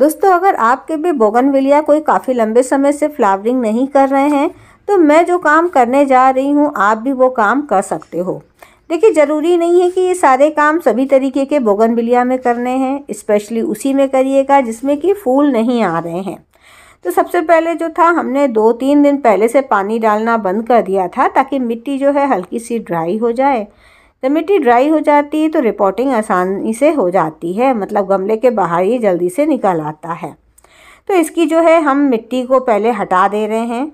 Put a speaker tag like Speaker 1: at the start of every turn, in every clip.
Speaker 1: दोस्तों अगर आपके भी बोगनविलिया कोई काफ़ी लंबे समय से फ्लावरिंग नहीं कर रहे हैं तो मैं जो काम करने जा रही हूँ आप भी वो काम कर सकते हो देखिए ज़रूरी नहीं है कि ये सारे काम सभी तरीके के बोगनविलिया में करने हैं इस्पेशली उसी में करिएगा जिसमें कि फूल नहीं आ रहे हैं तो सबसे पहले जो था हमने दो तीन दिन पहले से पानी डालना बंद कर दिया था ताकि मिट्टी जो है हल्की सी ड्राई हो जाए जब मिट्टी ड्राई हो जाती है तो रिपोर्टिंग आसानी से हो जाती है मतलब गमले के बाहर ही जल्दी से निकल आता है तो इसकी जो है हम मिट्टी को पहले हटा दे रहे हैं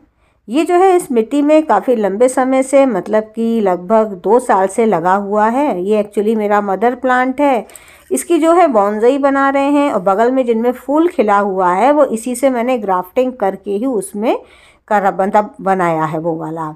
Speaker 1: ये जो है इस मिट्टी में काफ़ी लंबे समय से मतलब कि लगभग दो साल से लगा हुआ है ये एक्चुअली मेरा मदर प्लांट है इसकी जो है बॉन्जई बना रहे हैं और बगल में जिनमें फूल खिला हुआ है वो इसी से मैंने ग्राफ्टिंग करके ही उसमें कर मतलब बनाया है वो वाला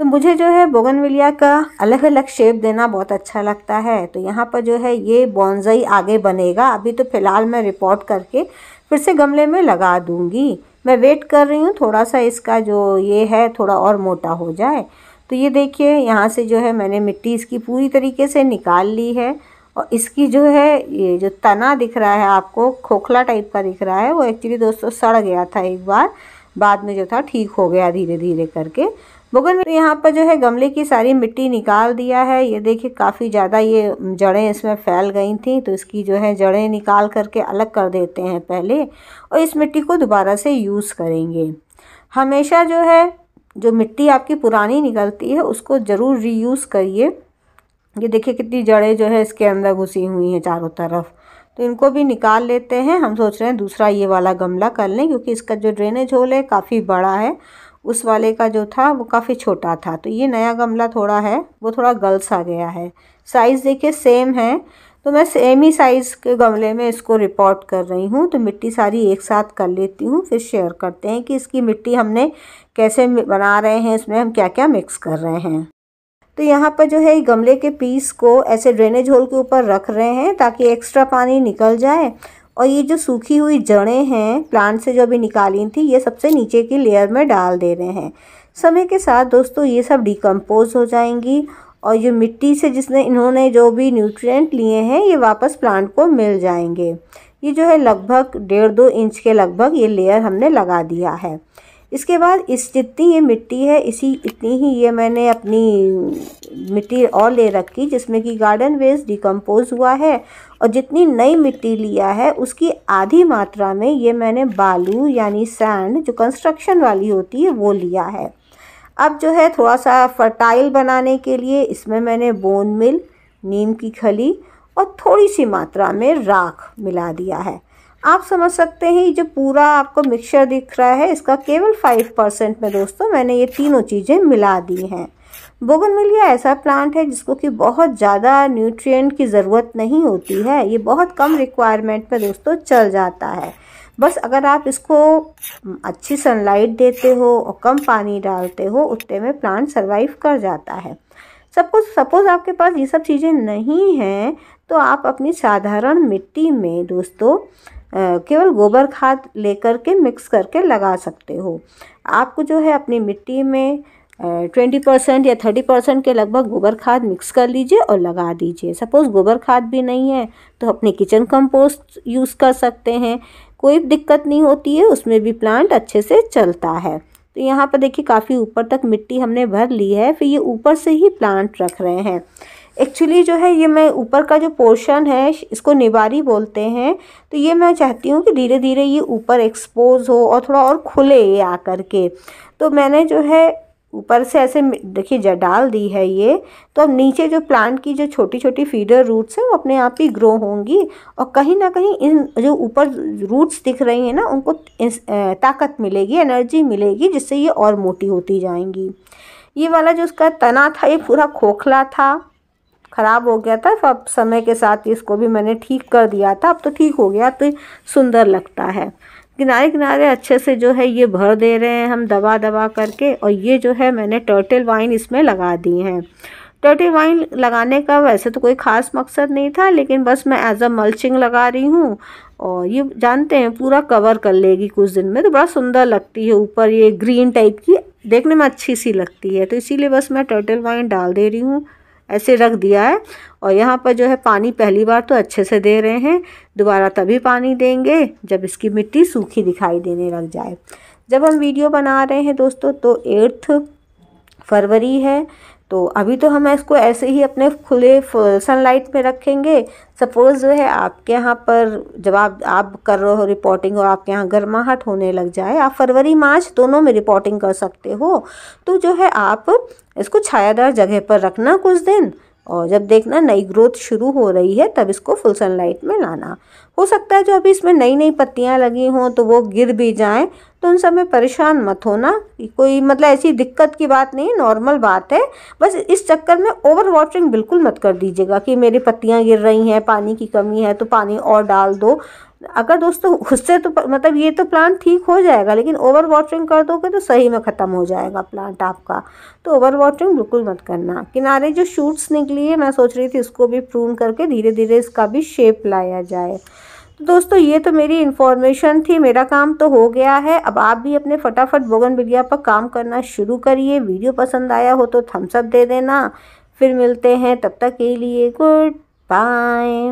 Speaker 1: तो मुझे जो है बोगनविलिया का अलग अलग शेप देना बहुत अच्छा लगता है तो यहाँ पर जो है ये बॉन्जई आगे बनेगा अभी तो फ़िलहाल मैं रिपोर्ट करके फिर से गमले में लगा दूँगी मैं वेट कर रही हूँ थोड़ा सा इसका जो ये है थोड़ा और मोटा हो जाए तो ये देखिए यहाँ से जो है मैंने मिट्टी इसकी पूरी तरीके से निकाल ली है और इसकी जो है ये जो तना दिख रहा है आपको खोखला टाइप का दिख रहा है वो एक्चुअली दोस्तों सड़ गया था एक बार बाद में जो था ठीक हो गया धीरे धीरे करके बुगन में यहाँ पर जो है गमले की सारी मिट्टी निकाल दिया है ये देखिए काफ़ी ज़्यादा ये जड़ें इसमें फैल गई थी तो इसकी जो है जड़ें निकाल करके अलग कर देते हैं पहले और इस मिट्टी को दोबारा से यूज़ करेंगे हमेशा जो है जो मिट्टी आपकी पुरानी निकलती है उसको ज़रूर रीयूज़ करिए ये देखिए कितनी जड़ें जो है इसके अंदर घुसी हुई हैं चारों तरफ तो इनको भी निकाल लेते हैं हम सोच रहे हैं दूसरा ये वाला गमला कर लें क्योंकि इसका जो ड्रेनेज होल है काफ़ी बड़ा है उस वाले का जो था वो काफ़ी छोटा था तो ये नया गमला थोड़ा है वो थोड़ा गल सा गया है साइज़ देखिए सेम है तो मैं सेम ही साइज़ के गमले में इसको रिपोर्ट कर रही हूँ तो मिट्टी सारी एक साथ कर लेती हूँ फिर शेयर करते हैं कि इसकी मिट्टी हमने कैसे बना रहे हैं इसमें हम क्या क्या मिक्स कर रहे हैं तो यहाँ पर जो है गमले के पीस को ऐसे ड्रेनेज होल के ऊपर रख रहे हैं ताकि एक्स्ट्रा पानी निकल जाए और ये जो सूखी हुई जड़ें हैं प्लांट से जो अभी निकाली थी ये सबसे नीचे की लेयर में डाल दे रहे हैं समय के साथ दोस्तों ये सब डिकम्पोज हो जाएंगी और ये मिट्टी से जिसने इन्होंने जो भी न्यूट्रिएंट लिए हैं ये वापस प्लांट को मिल जाएंगे ये जो है लगभग डेढ़ दो इंच के लगभग ये लेयर हमने लगा दिया है इसके बाद इस जितनी ये मिट्टी है इसी इतनी ही ये मैंने अपनी मिट्टी और ले रखी जिसमें कि गार्डन वेस्ट डिकम्पोज हुआ है और जितनी नई मिट्टी लिया है उसकी आधी मात्रा में ये मैंने बालू यानी सैंड जो कंस्ट्रक्शन वाली होती है वो लिया है अब जो है थोड़ा सा फर्टाइल बनाने के लिए इसमें मैंने बोन मिल नीम की खली और थोड़ी सी मात्रा में राख मिला दिया है आप समझ सकते हैं ये जो पूरा आपको मिक्सचर दिख रहा है इसका केवल फाइव परसेंट में दोस्तों मैंने ये तीनों चीज़ें मिला दी हैं बोगनविलिया ऐसा प्लांट है जिसको कि बहुत ज़्यादा न्यूट्रिएंट की ज़रूरत नहीं होती है ये बहुत कम रिक्वायरमेंट में दोस्तों चल जाता है बस अगर आप इसको अच्छी सनलाइट देते हो और कम पानी डालते हो उतने में प्लांट सर्वाइव कर जाता है सपोज सपोज़ आपके पास ये सब चीज़ें नहीं हैं तो आप अपनी साधारण मिट्टी में दोस्तों केवल गोबर खाद लेकर के मिक्स करके लगा सकते हो आपको जो है अपनी मिट्टी में ट्वेंटी परसेंट या थर्टी परसेंट के लगभग गोबर खाद मिक्स कर लीजिए और लगा दीजिए सपोज़ गोबर खाद भी नहीं है तो अपने किचन कंपोस्ट यूज़ कर सकते हैं कोई दिक्कत नहीं होती है उसमें भी प्लांट अच्छे से चलता है तो यहाँ पर देखिए काफ़ी ऊपर तक मिट्टी हमने भर ली है फिर ये ऊपर से ही प्लांट रख रहे हैं एक्चुअली जो है ये मैं ऊपर का जो पोर्शन है इसको निवारी बोलते हैं तो ये मैं चाहती हूँ कि धीरे धीरे ये ऊपर एक्सपोज हो और थोड़ा और खुले ये आकर के तो मैंने जो है ऊपर से ऐसे देखिए डाल दी है ये तो अब नीचे जो प्लांट की जो छोटी छोटी फीडर रूट्स हैं वो अपने आप ही ग्रो होंगी और कहीं ना कहीं इन जो ऊपर रूट्स दिख रही हैं ना उनको ताकत मिलेगी एनर्जी मिलेगी जिससे ये और मोटी होती जाएंगी ये वाला जो उसका तना था ये पूरा खोखला था ख़राब हो गया था तो अब समय के साथ इसको भी मैंने ठीक कर दिया था अब तो ठीक हो गया तो सुंदर लगता है किनारे किनारे अच्छे से जो है ये भर दे रहे हैं हम दबा दबा करके और ये जो है मैंने टर्टल वाइन इसमें लगा दी हैं टर्टल वाइन लगाने का वैसे तो कोई ख़ास मकसद नहीं था लेकिन बस मैं एज अ मल्चिंग लगा रही हूँ और ये जानते हैं पूरा कवर कर लेगी कुछ दिन में तो बड़ा सुंदर लगती है ऊपर ये ग्रीन टाइप की देखने में अच्छी सी लगती है तो इसीलिए बस मैं टर्टल वाइन डाल दे रही हूँ ऐसे रख दिया है और यहाँ पर जो है पानी पहली बार तो अच्छे से दे रहे हैं दोबारा तभी पानी देंगे जब इसकी मिट्टी सूखी दिखाई देने लग जाए जब हम वीडियो बना रहे हैं दोस्तों तो एट्थ फरवरी है तो अभी तो हम इसको ऐसे ही अपने खुले सनलाइट में रखेंगे सपोज़ जो है आपके यहाँ पर जब आप आप कर रहे हो रिपोर्टिंग और आपके यहाँ गर्माहट होने लग जाए आप फरवरी मार्च दोनों में रिपोर्टिंग कर सकते हो तो जो है आप इसको छायादार जगह पर रखना कुछ दिन और जब देखना नई ग्रोथ शुरू हो रही है तब इसको फुल सनलाइट में लाना हो सकता है जो अभी इसमें नई नई पत्तियां लगी हों तो वो गिर भी जाएं तो उन सब में परेशान मत होना कोई मतलब ऐसी दिक्कत की बात नहीं नॉर्मल बात है बस इस चक्कर में ओवर वाटरिंग बिल्कुल मत कर दीजिएगा कि मेरी पत्तियाँ गिर रही हैं पानी की कमी है तो पानी और डाल दो अगर दोस्तों उससे तो मतलब ये तो प्लांट ठीक हो जाएगा लेकिन ओवर वाटरिंग कर दोगे तो सही में ख़त्म हो जाएगा प्लांट आपका तो ओवर वाटरिंग बिल्कुल मत करना किनारे जो शूट्स निकली है मैं सोच रही थी इसको भी प्रून करके धीरे धीरे इसका भी शेप लाया जाए तो दोस्तों ये तो मेरी इन्फॉर्मेशन थी मेरा काम तो हो गया है अब आप भी अपने फटाफट बोगन पर काम करना शुरू करिए वीडियो पसंद आया हो तो थम्सअप दे देना फिर मिलते हैं तब तक के लिए गुड बाय